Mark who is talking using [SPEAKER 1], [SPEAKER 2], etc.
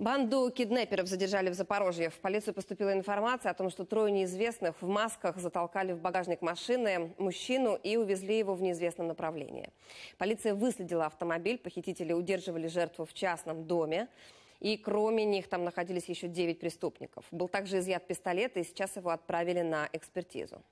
[SPEAKER 1] Банду киднеперов задержали в Запорожье. В полицию поступила информация о том, что трое неизвестных в масках затолкали в багажник машины мужчину и увезли его в неизвестном направлении. Полиция выследила автомобиль, похитители удерживали жертву в частном доме. И кроме них там находились еще девять преступников. Был также изъят пистолет, и сейчас его отправили на экспертизу.